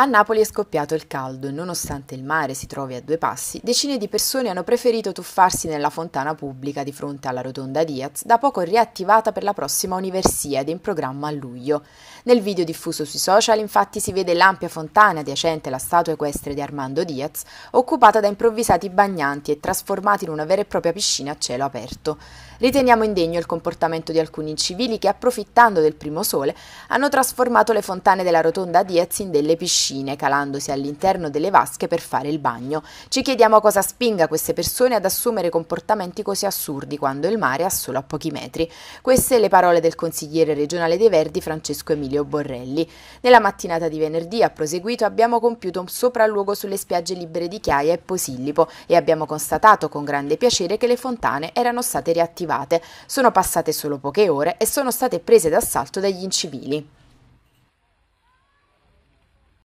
A Napoli è scoppiato il caldo e nonostante il mare si trovi a due passi, decine di persone hanno preferito tuffarsi nella fontana pubblica di fronte alla rotonda Diaz, da poco riattivata per la prossima Universiade in programma a luglio. Nel video diffuso sui social infatti si vede l'ampia fontana adiacente alla statua equestre di Armando Diaz, occupata da improvvisati bagnanti e trasformata in una vera e propria piscina a cielo aperto. Riteniamo indegno il comportamento di alcuni incivili che, approfittando del primo sole, hanno trasformato le fontane della rotonda Diaz in delle piscine piscine, calandosi all'interno delle vasche per fare il bagno. Ci chiediamo cosa spinga queste persone ad assumere comportamenti così assurdi quando il mare è solo a pochi metri. Queste le parole del consigliere regionale dei Verdi Francesco Emilio Borrelli. Nella mattinata di venerdì, ha proseguito, abbiamo compiuto un sopralluogo sulle spiagge libere di Chiaia e Posillipo e abbiamo constatato con grande piacere che le fontane erano state riattivate. Sono passate solo poche ore e sono state prese d'assalto dagli incivili.